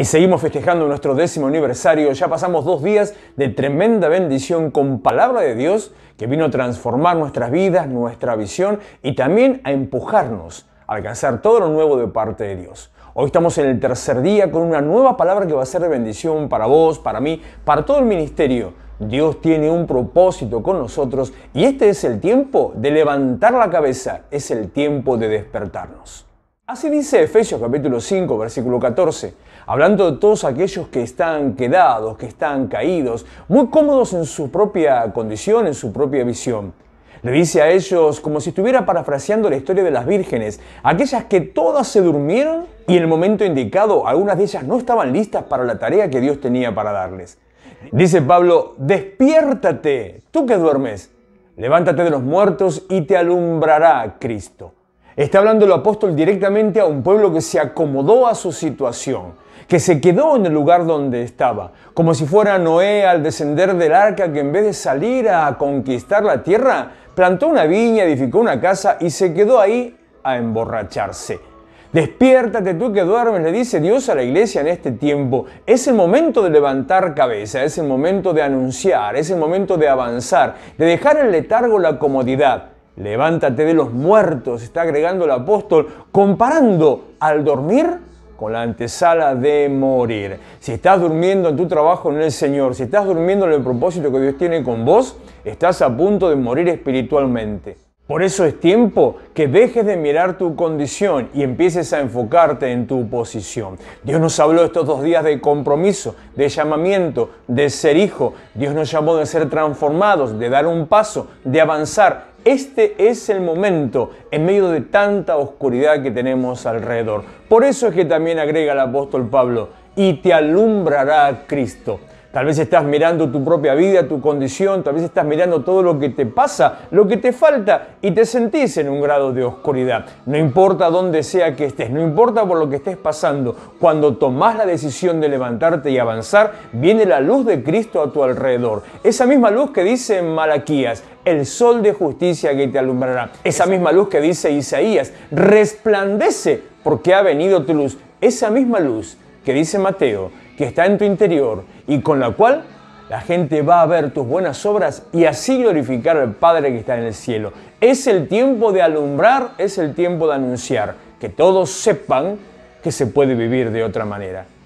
Y seguimos festejando nuestro décimo aniversario. Ya pasamos dos días de tremenda bendición con palabra de Dios que vino a transformar nuestras vidas, nuestra visión y también a empujarnos a alcanzar todo lo nuevo de parte de Dios. Hoy estamos en el tercer día con una nueva palabra que va a ser de bendición para vos, para mí, para todo el ministerio. Dios tiene un propósito con nosotros y este es el tiempo de levantar la cabeza, es el tiempo de despertarnos. Así dice Efesios capítulo 5, versículo 14, hablando de todos aquellos que están quedados, que están caídos, muy cómodos en su propia condición, en su propia visión. Le dice a ellos como si estuviera parafraseando la historia de las vírgenes, aquellas que todas se durmieron y en el momento indicado algunas de ellas no estaban listas para la tarea que Dios tenía para darles. Dice Pablo, despiértate, tú que duermes, levántate de los muertos y te alumbrará Cristo. Está hablando el apóstol directamente a un pueblo que se acomodó a su situación, que se quedó en el lugar donde estaba, como si fuera Noé al descender del arca que en vez de salir a conquistar la tierra, plantó una viña, edificó una casa y se quedó ahí a emborracharse. Despiértate tú que duermes, le dice Dios a la iglesia en este tiempo. Es el momento de levantar cabeza, es el momento de anunciar, es el momento de avanzar, de dejar el letargo la comodidad levántate de los muertos, está agregando el apóstol, comparando al dormir con la antesala de morir. Si estás durmiendo en tu trabajo en el Señor, si estás durmiendo en el propósito que Dios tiene con vos, estás a punto de morir espiritualmente. Por eso es tiempo que dejes de mirar tu condición y empieces a enfocarte en tu posición. Dios nos habló estos dos días de compromiso, de llamamiento, de ser hijo. Dios nos llamó de ser transformados, de dar un paso, de avanzar, este es el momento en medio de tanta oscuridad que tenemos alrededor. Por eso es que también agrega el apóstol Pablo, y te alumbrará Cristo. Tal vez estás mirando tu propia vida, tu condición, tal vez estás mirando todo lo que te pasa, lo que te falta y te sentís en un grado de oscuridad. No importa dónde sea que estés, no importa por lo que estés pasando, cuando tomás la decisión de levantarte y avanzar, viene la luz de Cristo a tu alrededor. Esa misma luz que dice Malaquías, el sol de justicia que te alumbrará. Esa misma luz que dice Isaías, resplandece porque ha venido tu luz. Esa misma luz que dice Mateo, que está en tu interior y con la cual la gente va a ver tus buenas obras y así glorificar al Padre que está en el cielo. Es el tiempo de alumbrar, es el tiempo de anunciar, que todos sepan que se puede vivir de otra manera.